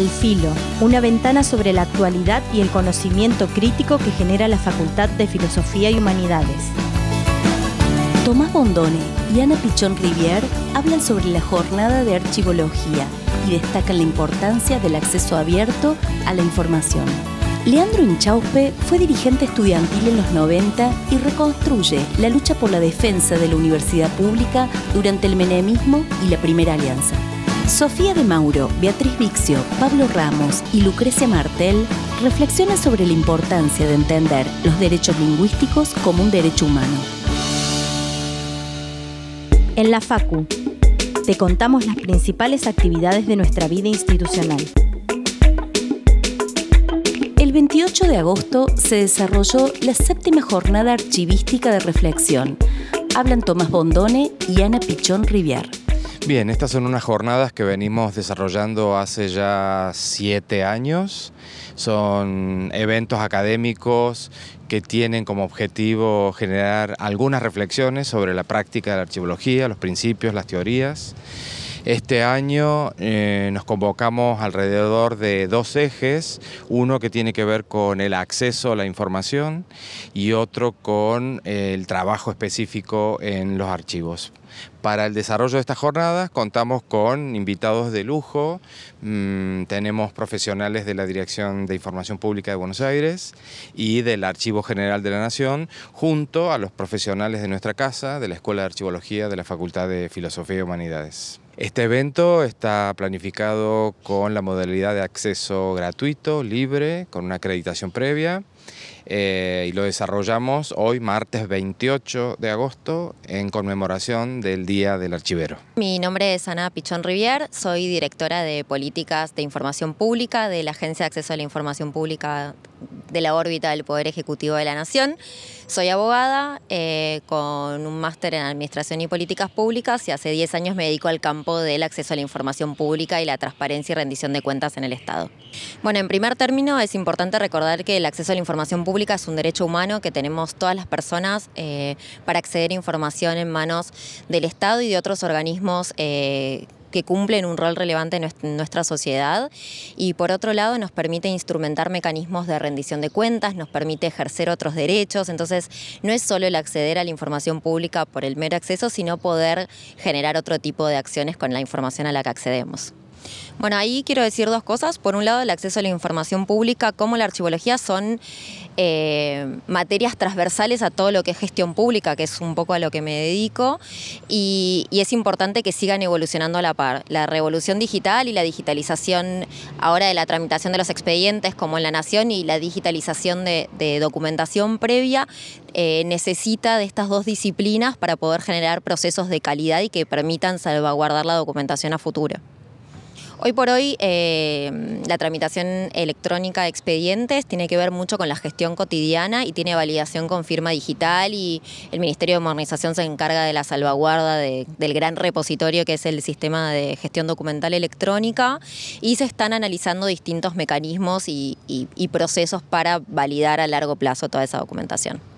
El Filo, una ventana sobre la actualidad y el conocimiento crítico que genera la Facultad de Filosofía y Humanidades. Tomás Bondone y Ana Pichón Rivier hablan sobre la jornada de archivología y destacan la importancia del acceso abierto a la información. Leandro Inchaupe fue dirigente estudiantil en los 90 y reconstruye la lucha por la defensa de la universidad pública durante el menemismo y la primera alianza. Sofía de Mauro, Beatriz Vixio, Pablo Ramos y Lucrecia Martel reflexionan sobre la importancia de entender los derechos lingüísticos como un derecho humano. En la FACU, te contamos las principales actividades de nuestra vida institucional. El 28 de agosto se desarrolló la séptima jornada archivística de reflexión. Hablan Tomás Bondone y Ana Pichón Rivière. Bien, estas son unas jornadas que venimos desarrollando hace ya siete años. Son eventos académicos que tienen como objetivo generar algunas reflexiones sobre la práctica de la archivología, los principios, las teorías. Este año eh, nos convocamos alrededor de dos ejes, uno que tiene que ver con el acceso a la información y otro con el trabajo específico en los archivos. Para el desarrollo de estas jornadas contamos con invitados de lujo, mm, tenemos profesionales de la Dirección de Información Pública de Buenos Aires y del Archivo General de la Nación, junto a los profesionales de nuestra casa, de la Escuela de Archivología, de la Facultad de Filosofía y Humanidades. Este evento está planificado con la modalidad de acceso gratuito, libre, con una acreditación previa eh, y lo desarrollamos hoy, martes 28 de agosto, en conmemoración del Día del Archivero. Mi nombre es Ana Pichón Rivier, soy directora de Políticas de Información Pública de la Agencia de Acceso a la Información Pública de la órbita del Poder Ejecutivo de la Nación. Soy abogada eh, con un máster en Administración y Políticas Públicas y hace 10 años me dedico al campo del acceso a la información pública y la transparencia y rendición de cuentas en el Estado. Bueno, en primer término es importante recordar que el acceso a la información pública pública es un derecho humano que tenemos todas las personas eh, para acceder a información en manos del Estado y de otros organismos. Eh, que cumplen un rol relevante en nuestra sociedad y por otro lado nos permite instrumentar mecanismos de rendición de cuentas, nos permite ejercer otros derechos, entonces no es solo el acceder a la información pública por el mero acceso, sino poder generar otro tipo de acciones con la información a la que accedemos. Bueno, ahí quiero decir dos cosas. Por un lado, el acceso a la información pública, como la archivología, son eh, materias transversales a todo lo que es gestión pública, que es un poco a lo que me dedico, y, es importante que sigan evolucionando a la par. La revolución digital y la digitalización ahora de la tramitación de los expedientes como en la Nación y la digitalización de, documentación previa eh, necesita de estas dos disciplinas para poder generar procesos de calidad y que permitan salvaguardar la documentación a futuro. Hoy por hoy eh, la tramitación electrónica de expedientes tiene que ver mucho con la gestión cotidiana y tiene validación con firma digital y el Ministerio de Modernización se encarga de la salvaguarda del gran repositorio que es el sistema de gestión documental electrónica y se están analizando distintos mecanismos y procesos para validar a largo plazo toda esa documentación.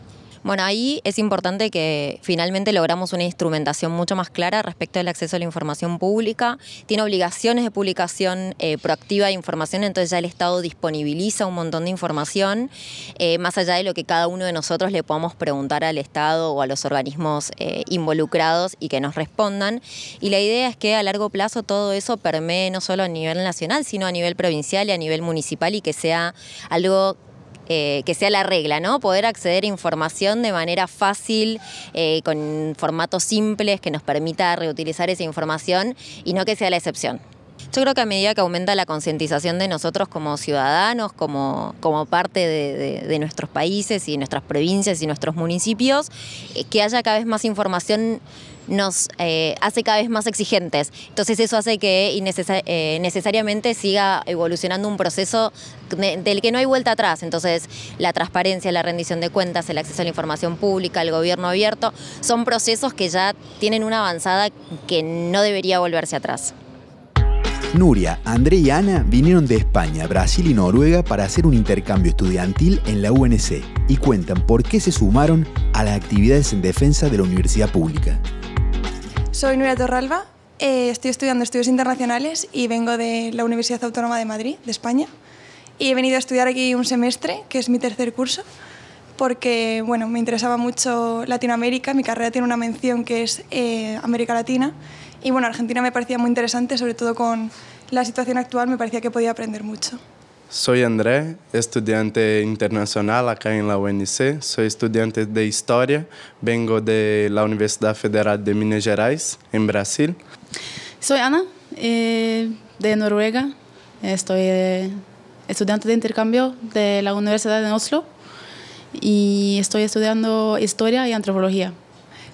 Bueno, ahí es importante que finalmente logramos una instrumentación mucho más clara respecto al acceso a la información pública. Tiene obligaciones de publicación eh, proactiva de información, entonces ya el Estado disponibiliza un montón de información, eh, más allá de lo que cada uno de nosotros le podamos preguntar al Estado o a los organismos eh, involucrados y que nos respondan. Y la idea es que a largo plazo todo eso permee no solo a nivel nacional, sino a nivel provincial y a nivel municipal y que sea algo eh, que sea la regla, ¿no? Poder acceder a información de manera fácil, eh, con formatos simples que nos permita reutilizar esa información y no que sea la excepción. Yo creo que a medida que aumenta la concientización de nosotros como ciudadanos, como, como parte de, nuestros países y nuestras provincias y nuestros municipios, eh, que haya cada vez más información nos eh, hace cada vez más exigentes. Entonces eso hace que eh, necesariamente siga evolucionando un proceso del que no hay vuelta atrás. Entonces la transparencia, la rendición de cuentas, el acceso a la información pública, el gobierno abierto, son procesos que ya tienen una avanzada que no debería volverse atrás. Nuria, André y Ana vinieron de España, Brasil y Noruega para hacer un intercambio estudiantil en la UNC y cuentan por qué se sumaron a las actividades en defensa de la universidad pública. Soy Nuria Torralba, eh, estoy estudiando estudios internacionales y vengo de la Universidad Autónoma de Madrid, de España. Y he venido a estudiar aquí un semestre, que es mi tercer curso, porque bueno, me interesaba mucho Latinoamérica, mi carrera tiene una mención que es eh, América Latina, y bueno, Argentina me parecía muy interesante, sobre todo con la situación actual, me parecía que podía aprender mucho. Soy André, estudiante internacional acá en la UNC. Soy estudiante de historia. Vengo de la Universidad Federal de Minas Gerais, en Brasil. Soy Ana, eh, de Noruega. Estoy eh, estudiante de intercambio de la Universidad de Oslo y estoy estudiando historia y antropología.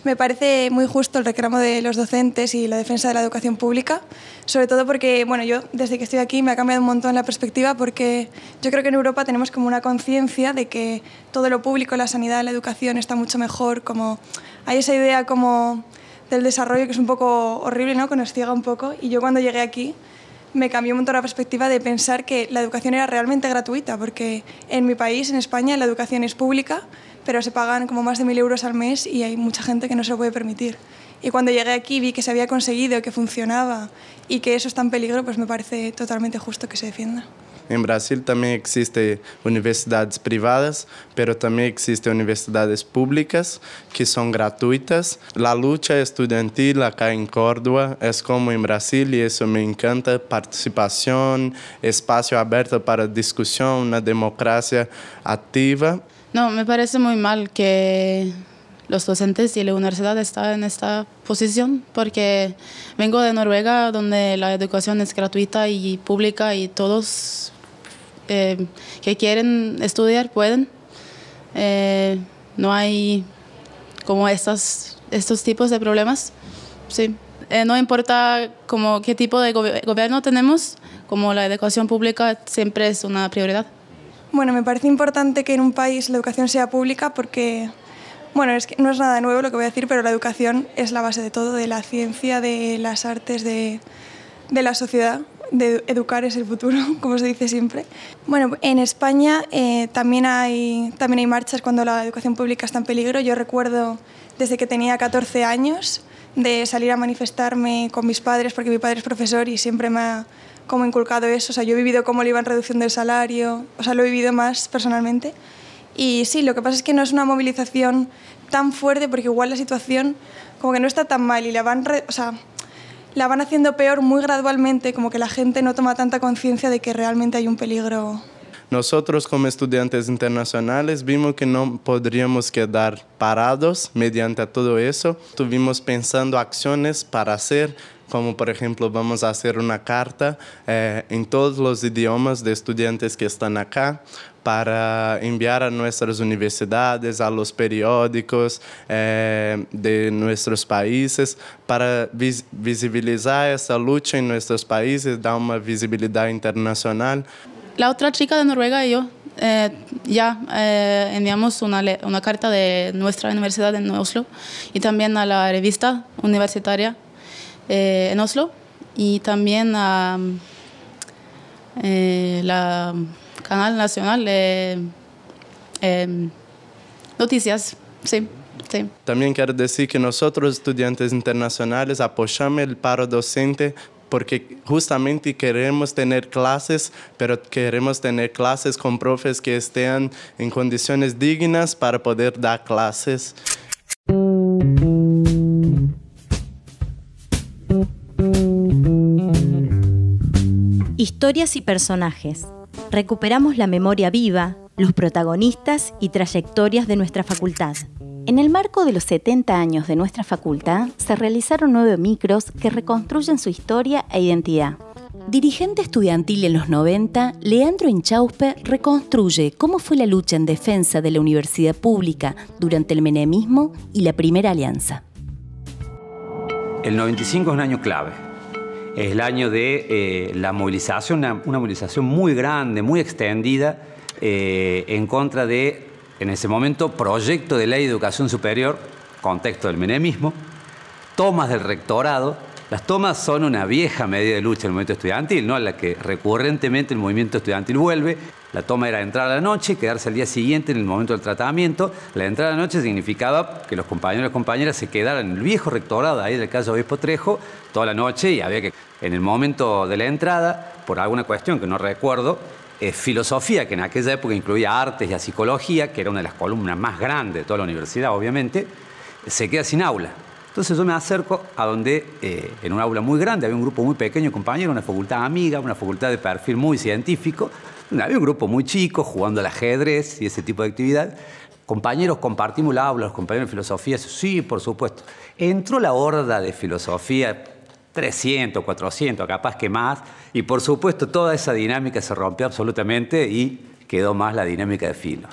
Me parece muy justo el reclamo de los docentes y la defensa de la educación pública, sobre todo porque, bueno, yo desde que estoy aquí me ha cambiado un montón la perspectiva porque yo creo que en Europa tenemos como una conciencia de que todo lo público, la sanidad, la educación está mucho mejor, como hay esa idea como del desarrollo que es un poco horrible, ¿no? Que nos ciega un poco y yo cuando llegué aquí me cambió un montón la perspectiva de pensar que la educación era realmente gratuita, porque en mi país, en España, la educación es pública pero se pagan como más de mil euros al mes y hay mucha gente que no se lo puede permitir. Y cuando llegué aquí vi que se había conseguido, que funcionaba y que eso está en peligro, pues me parece totalmente justo que se defienda. En Brasil también existen universidades privadas, pero también existen universidades públicas que son gratuitas. La lucha estudiantil acá en Córdoba es como en Brasil y eso me encanta. Participación, espacio abierto para discusión, una democracia activa. No, me parece muy mal que los docentes y la universidad estén en esta posición porque vengo de Noruega donde la educación es gratuita y pública y todos eh, que quieren estudiar pueden. Eh, no hay como estos tipos de problemas. Sí. Eh, no importa como qué tipo de gobierno tenemos, como la educación pública siempre es una prioridad. Bueno, me parece importante que en un país la educación sea pública porque, bueno, es que no es nada nuevo lo que voy a decir, pero la educación es la base de todo, de la ciencia, de las artes, de, la sociedad. De educar es el futuro, como se dice siempre. Bueno, en España eh, también, hay, también hay marchas cuando la educación pública está en peligro. Yo recuerdo desde que tenía 14 años de salir a manifestarme con mis padres, porque mi padre es profesor y siempre me ha, como inculcado eso. O sea, yo he vivido cómo le iban reducción del salario, o sea, lo he vivido más personalmente. Y sí, lo que pasa es que no es una movilización tan fuerte porque igual la situación como que no está tan mal y la van, o sea, la van haciendo peor muy gradualmente, como que la gente no toma tanta conciencia de que realmente hay un peligro. Nosotros como estudiantes internacionales vimos que no podríamos quedar parados mediante todo eso. tuvimos pensando acciones para hacer como por ejemplo vamos a hacer una carta eh, en todos los idiomas de estudiantes que están acá para enviar a nuestras universidades, a los periódicos eh, de nuestros países, para visibilizar esa lucha en nuestros países, dar una visibilidad internacional. La otra chica de Noruega y yo eh, ya enviamos una, una carta de nuestra universidad en Oslo y también a la revista universitaria eh, en Oslo y también a eh, la canal nacional de em, noticias. Sí, sí. También quiero decir que nosotros, estudiantes internacionales, apoyamos el paro docente porque justamente queremos tener clases, pero queremos tener clases con profes que estén en condiciones dignas para poder dar clases. historias y personajes. Recuperamos la memoria viva, los protagonistas y trayectorias de nuestra facultad. En el marco de los 70 años de nuestra facultad, se realizaron nueve micros que reconstruyen su historia e identidad. Dirigente estudiantil en los 90, Leandro Inchauspe reconstruye cómo fue la lucha en defensa de la universidad pública durante el menemismo y la primera alianza. El 95 es un año clave es el año de eh, la movilización, una, movilización muy grande, muy extendida, eh, en contra de, en ese momento, proyecto de ley de educación superior, contexto del menemismo, tomas del rectorado. Las tomas son una vieja medida de lucha del movimiento estudiantil, ¿no? a la que recurrentemente el movimiento estudiantil vuelve. La toma era entrar a la noche, quedarse al día siguiente en el momento del tratamiento. La entrada a la noche significaba que los compañeros y compañeras se quedaran en el viejo rectorado, ahí del caso Obispo Trejo, toda la noche y había que en el momento de la entrada, por alguna cuestión que no recuerdo, eh, filosofía, que en aquella época incluía artes y a psicología, que era una de las columnas más grandes de toda la universidad, obviamente, se queda sin aula. Entonces yo me acerco a donde, eh, en un aula muy grande, había un grupo muy pequeño de compañeros, una facultad amiga, una facultad de perfil muy científico, había un grupo muy chico jugando al ajedrez y ese tipo de actividad. Compañeros, compartimos la aula, los compañeros de filosofía, sí, por supuesto. Entró la horda de filosofía 300, 400, capaz que más. Y por supuesto toda esa dinámica se rompió absolutamente y quedó más la dinámica de filo.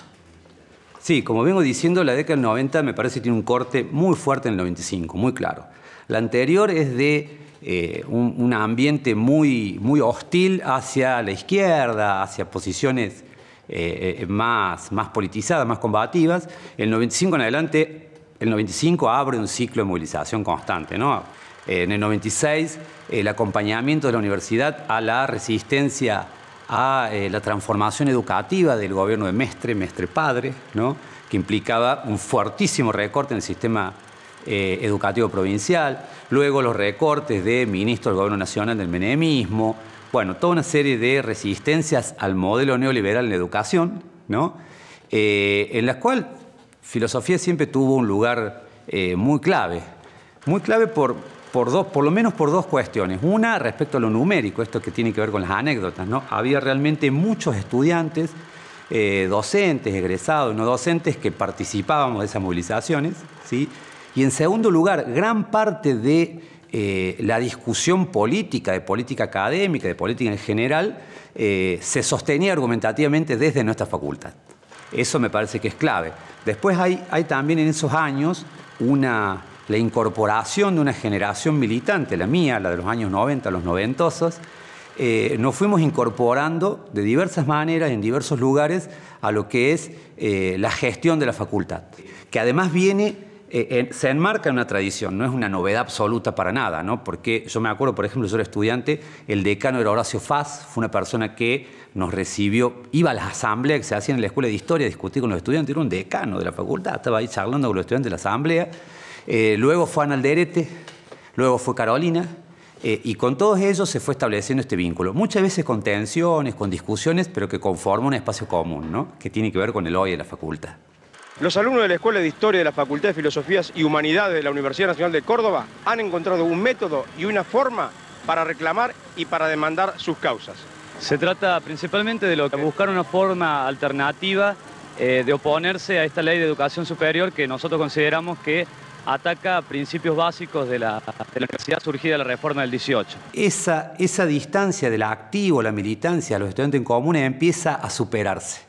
Sí, como vengo diciendo, la década del 90 me parece que tiene un corte muy fuerte en el 95, muy claro. La anterior es de eh, un, ambiente muy, muy hostil hacia la izquierda, hacia posiciones eh, eh, más, más politizadas, más combativas. El 95 en adelante, el 95 abre un ciclo de movilización constante, ¿no? Eh, en el 96, el acompañamiento de la universidad a la resistencia a eh, la transformación educativa del gobierno de Mestre, Mestre Padre, ¿no? que implicaba un fuertísimo recorte en el sistema eh, educativo provincial, luego los recortes de ministros del gobierno nacional del menemismo, bueno, toda una serie de resistencias al modelo neoliberal en la educación, ¿no? en la cual filosofía siempre tuvo un lugar muy clave, muy clave por, por dos, por lo menos por dos cuestiones. Una respecto a lo numérico, esto que tiene que ver con las anécdotas, ¿no? Había realmente muchos estudiantes, eh, docentes, egresados, no docentes, que participábamos de esas movilizaciones, ¿sí? Y en segundo lugar, gran parte de eh, la discusión política, de política académica, de política en general, eh, se sostenía argumentativamente desde nuestra facultad. Eso me parece que es clave. Después hay, hay también en esos años una la incorporación de una generación militante, la mía, la de los años 90, los noventosos, eh, nos fuimos incorporando de diversas maneras, en diversos lugares, a lo que es eh, la gestión de la facultad, que además viene, eh, se enmarca en una tradición, no es una novedad absoluta para nada, ¿no? porque yo me acuerdo, por ejemplo, yo era estudiante, el decano era Horacio Faz, fue una persona que nos recibió, iba a las asambleas que se hacían en la Escuela de Historia a discutir con los estudiantes, era un decano de la facultad, estaba ahí charlando con los estudiantes de la asamblea, eh, luego fue Analderete, luego fue Carolina, eh, y con todos ellos se fue estableciendo este vínculo, muchas veces con tensiones, con discusiones, pero que conforma un espacio común, ¿no? que tiene que ver con el hoy de la facultad. Los alumnos de la Escuela de Historia de la Facultad de Filosofías y Humanidades de la Universidad Nacional de Córdoba han encontrado un método y una forma para reclamar y para demandar sus causas. Se trata principalmente de lo que buscar una forma alternativa eh, de oponerse a esta ley de educación superior que nosotros consideramos que ataca principios básicos de la, universidad surgida de la reforma del 18. Esa, esa distancia de la activo, la militancia, los estudiantes en comunes empieza a superarse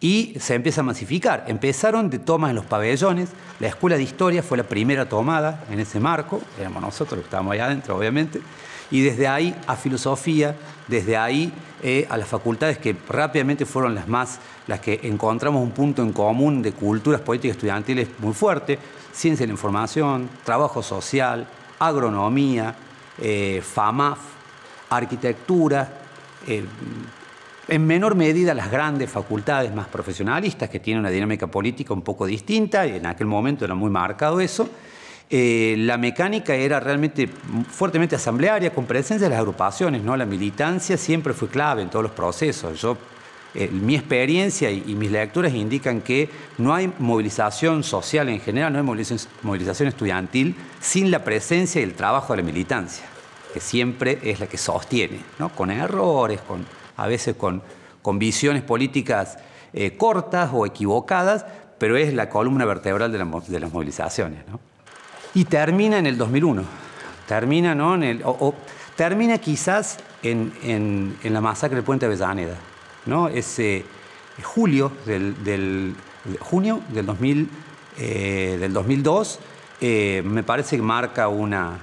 y se empieza a masificar. Empezaron de tomas en los pabellones, la escuela de historia fue la primera tomada en ese marco, éramos nosotros que estábamos allá adentro, obviamente y desde ahí a filosofía, desde ahí eh, a las facultades que rápidamente fueron las más, las que encontramos un punto en común de culturas políticas estudiantiles muy fuerte, ciencia de la información, trabajo social, agronomía, eh, FAMAF, arquitectura, eh, en menor medida las grandes facultades más profesionalistas que tienen una dinámica política un poco distinta, y en aquel momento era muy marcado eso, eh, la mecánica era realmente fuertemente asamblearia, con presencia de las agrupaciones, ¿no? La militancia siempre fue clave en todos los procesos. Yo, eh, mi experiencia y, mis lecturas indican que no hay movilización social en general, no hay movilización, estudiantil sin la presencia y el trabajo de la militancia, que siempre es la que sostiene, ¿no? Con errores, con, a veces con, visiones políticas eh, cortas o equivocadas, pero es la columna vertebral de, de las movilizaciones, ¿no? y termina en el 2001. Termina, ¿no? En el, termina quizás en, la masacre del puente de Avellaneda, ¿no? Ese eh, julio del, junio del, 2002 eh, eh, me parece que marca una,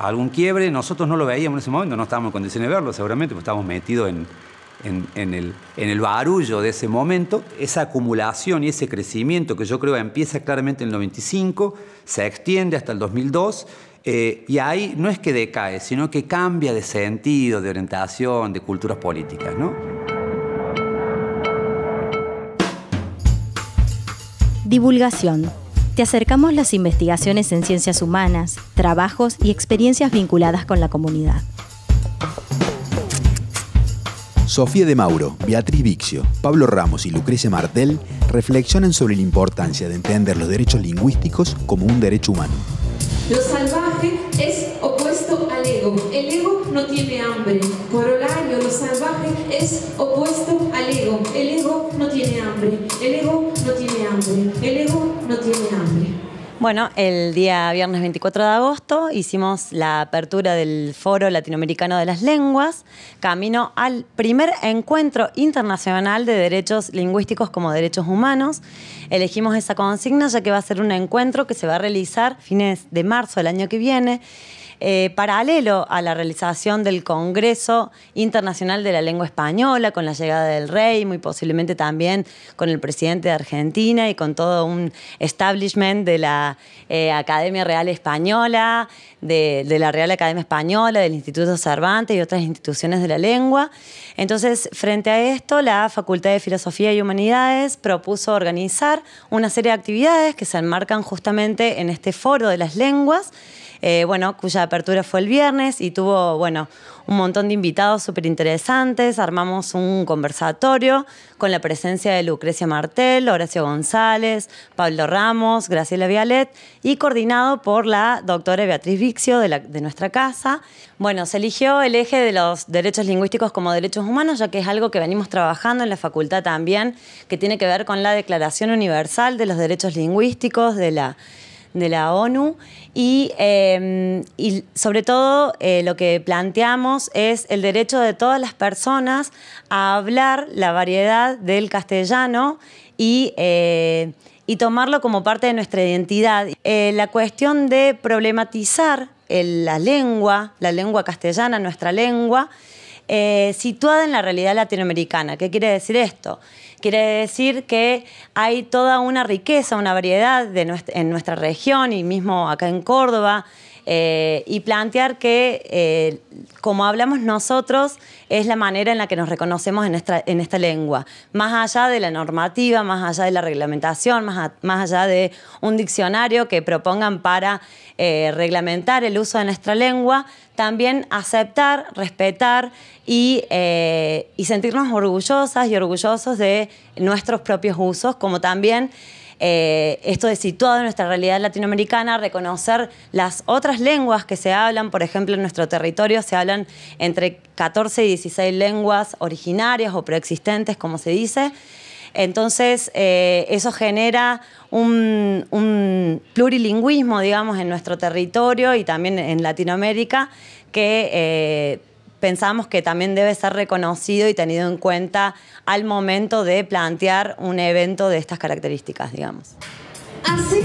algún quiebre. Nosotros no lo veíamos en ese momento, no estábamos en condiciones de verlo seguramente, porque estábamos metidos en, en, el, barullo de ese momento, esa acumulación y ese crecimiento que yo creo empieza claramente en el 95, se extiende hasta el 2002, eh, y ahí no es que decae, sino que cambia de sentido, de orientación, de culturas políticas, ¿no? Divulgación. Te acercamos las investigaciones en ciencias humanas, trabajos y experiencias vinculadas con la comunidad. Sofía de Mauro, Beatriz Vixio, Pablo Ramos y Lucrecia Martel reflexionan sobre la importancia de entender los derechos lingüísticos como un derecho humano. Lo salvaje es opuesto al ego. El ego no tiene hambre. Corolario, lo salvaje es opuesto al ego. El ego no tiene hambre. El ego no tiene hambre. El ego no tiene hambre. Bueno, el día viernes 24 de agosto hicimos la apertura del Foro Latinoamericano de las Lenguas, camino al primer encuentro internacional de derechos lingüísticos como derechos humanos. Elegimos esa consigna ya que va a ser un encuentro que se va a realizar fines de marzo del año que viene eh, paralelo a la realización del Congreso Internacional de la Lengua Española, con la llegada del rey, muy posiblemente también con el presidente de Argentina y con todo un establishment de la eh, Academia Real Española, de la Real Academia Española, del Instituto Cervantes y otras instituciones de la lengua. Entonces, frente a esto, la Facultad de Filosofía y Humanidades propuso organizar una serie de actividades que se enmarcan justamente en este foro de las lenguas eh, bueno, cuya apertura fue el viernes y tuvo, bueno, un montón de invitados súper interesantes. Armamos un conversatorio con la presencia de Lucrecia Martel, Horacio González, Pablo Ramos, Graciela Vialet y coordinado por la doctora Beatriz Vixio de, de nuestra casa. Bueno, se eligió el eje de los derechos lingüísticos como derechos humanos, ya que es algo que venimos trabajando en la facultad también, que tiene que ver con la Declaración Universal de los Derechos Lingüísticos de la de la ONU y, em, sobre todo eh, lo que planteamos es el derecho de todas las personas a hablar la variedad del castellano y, eh, tomarlo como parte de nuestra identidad. Eh, la cuestión de problematizar la lengua, la lengua castellana, nuestra lengua, situada en la realidad latinoamericana. ¿Qué quiere decir esto? Quiere decir que hay toda una riqueza, una variedad de en nuestra región y mismo acá en Córdoba. Eh, y plantear que, eh, como hablamos nosotros, es la manera en la que nos reconocemos en esta, lengua. Más allá de la normativa, más allá de la reglamentación, más, allá de un diccionario que propongan para eh, reglamentar el uso de nuestra lengua, también aceptar, respetar y, y sentirnos orgullosas y orgullosos de nuestros propios usos, como también... Eh, esto de situado en nuestra realidad latinoamericana, reconocer las otras lenguas que se hablan, por ejemplo, en nuestro territorio se hablan entre 14 y 16 lenguas originarias o preexistentes, como se dice. Entonces, eh, eso genera un, plurilingüismo, digamos, en nuestro territorio y también en Latinoamérica que eh, pensamos que también debe ser reconocido y tenido en cuenta al momento de plantear un evento de estas características, digamos. Hace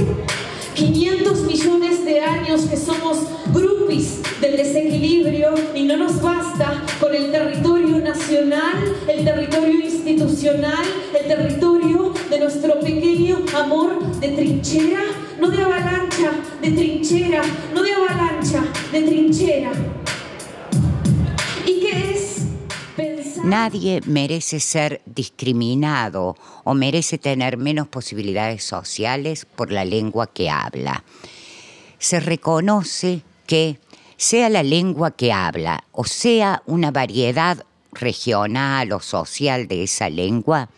500 millones de años que somos grupis del desequilibrio y no nos basta con el territorio nacional, el territorio institucional, el territorio de nuestro pequeño amor de trinchera, no de avalancha, de trinchera, no de avalancha, de trinchera. Nadie merece ser discriminado o merece tener menos posibilidades sociales por la lengua que habla. Se reconoce que sea la lengua que habla o sea una variedad regional o social de esa lengua,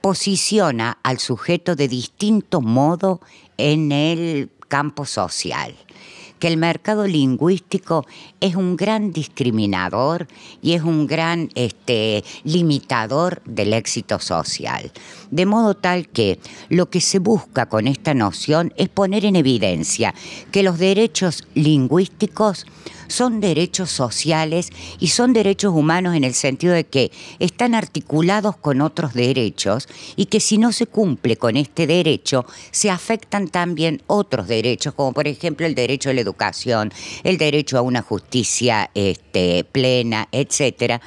posiciona al sujeto de distinto modo en el campo social que el mercado lingüístico es un gran discriminador y es un gran este, limitador del éxito social. De modo tal que lo que se busca con esta noción es poner en evidencia que los derechos lingüísticos son derechos sociales y son derechos humanos en el sentido de que están articulados con otros derechos y que si no se cumple con este derecho, se afectan también otros derechos, como por ejemplo el derecho a la educación, el derecho a una justicia este, plena, etcétera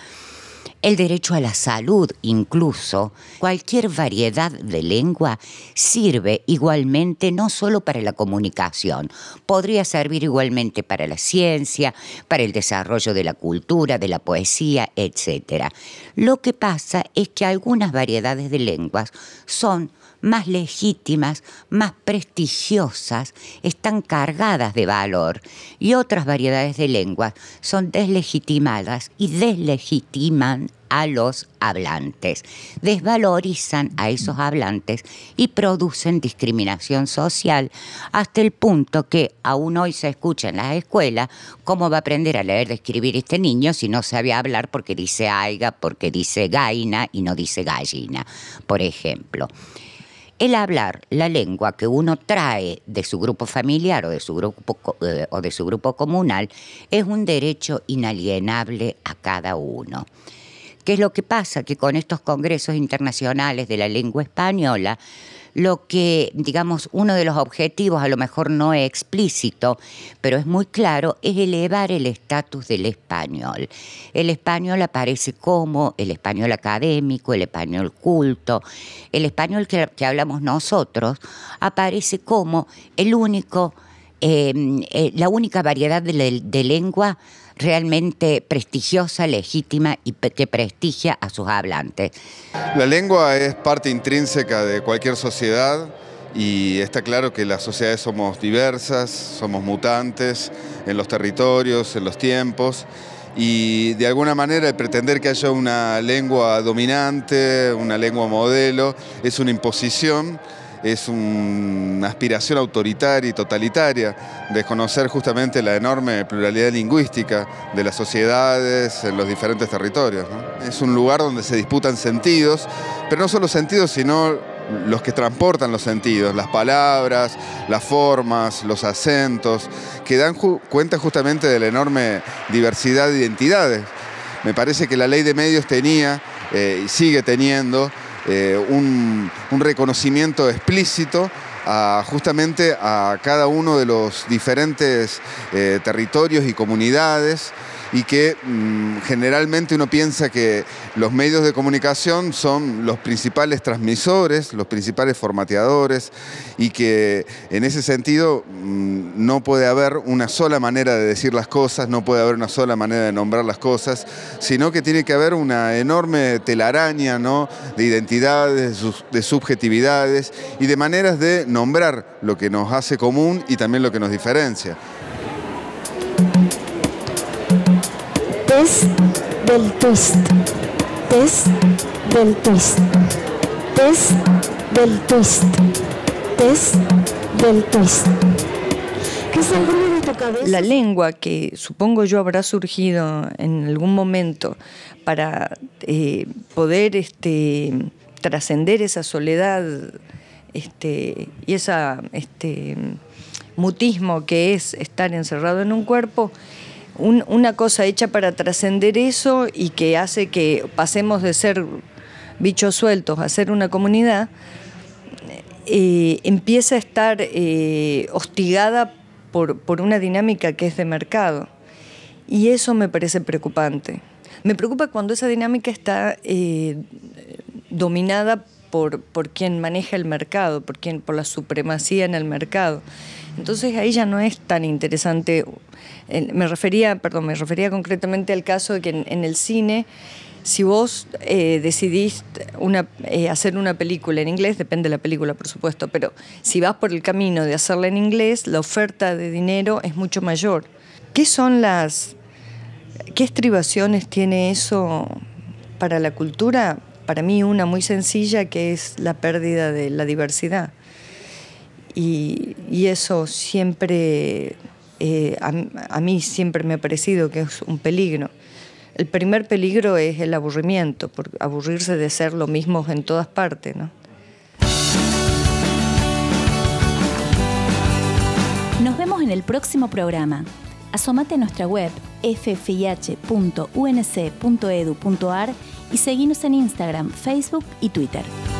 el derecho a la salud, incluso cualquier variedad de lengua sirve igualmente no solo para la comunicación, podría servir igualmente para la ciencia, para el desarrollo de la cultura, de la poesía, etc. Lo que pasa es que algunas variedades de lenguas son más legítimas, más prestigiosas, están cargadas de valor y otras variedades de lenguas son deslegitimadas y deslegitiman a los hablantes, desvalorizan a esos hablantes y producen discriminación social hasta el punto que aún hoy se escucha en las escuelas cómo va a aprender a leer y escribir este niño si no sabe hablar porque dice aiga, porque dice gaina y no dice gallina, por ejemplo el hablar la lengua que uno trae de su grupo familiar o de su grupo, eh, o de su grupo comunal es un derecho inalienable a cada uno. ¿Qué es lo que pasa? Que con estos congresos internacionales de la lengua española lo que, digamos, uno de los objetivos, a lo mejor no es explícito, pero es muy claro, es elevar el estatus del español. El español aparece como el español académico, el español culto, el español que, hablamos nosotros, aparece como el único, eh, eh, la única variedad de lengua realmente prestigiosa, legítima y que prestigia a sus hablantes. La lengua es parte intrínseca de cualquier sociedad y está claro que las sociedades somos diversas, somos mutantes en los territorios, en los tiempos y de alguna manera el pretender que haya una lengua dominante, una lengua modelo, es una imposición es una aspiración autoritaria y totalitaria, desconocer justamente la enorme pluralidad lingüística de las sociedades en los diferentes territorios. Es un lugar donde se disputan sentidos, pero no solo sentidos, sino los que transportan los sentidos, las palabras, las formas, los acentos, que dan cuenta justamente de la enorme diversidad de identidades. Me parece que la ley de medios tenía eh, y sigue teniendo eh, un, reconocimiento explícito justamente a cada uno de los diferentes eh, territorios y comunidades y que mm, generalmente uno piensa que los medios de comunicación son los principales transmisores, los principales formateadores y que en ese sentido mm, no puede haber una sola manera de decir las cosas, no puede haber una sola manera de nombrar las cosas, sino que tiene que haber una enorme telaraña de identidades, de subjetividades y de maneras de nombrar lo que nos hace común y también lo que nos diferencia. test del twist, test del twist, test del twist, test del twist. ¿Qué cabeza? La lengua que supongo yo habrá surgido en algún momento para eh, poder este, trascender esa soledad este, y ese este, mutismo que es estar encerrado en un cuerpo, una cosa hecha para trascender eso y que hace que pasemos de ser bichos sueltos a ser una comunidad, eh, empieza a estar eh, hostigada por, una dinámica que es de mercado. Y eso me parece preocupante. Me preocupa cuando esa dinámica está eh, dominada dominada por, por quien maneja el mercado, por, quien, por la supremacía en el mercado. Entonces ahí ya no es tan interesante. Me refería, perdón, me refería concretamente al caso de que en, el cine, si vos eh, decidís eh, hacer una película en inglés, depende de la película, por supuesto, pero si vas por el camino de hacerla en inglés, la oferta de dinero es mucho mayor. ¿Qué son las. qué estribaciones tiene eso para la cultura? para mí una muy sencilla que es la pérdida de la diversidad. Y, eso siempre, eh, a, mí siempre me ha parecido que es un peligro. El primer peligro es el aburrimiento, por aburrirse de ser lo mismo en todas partes, Nos vemos en el próximo programa. Asomate a nuestra web ffih.unc.edu.ar y seguinos en Instagram, Facebook y Twitter.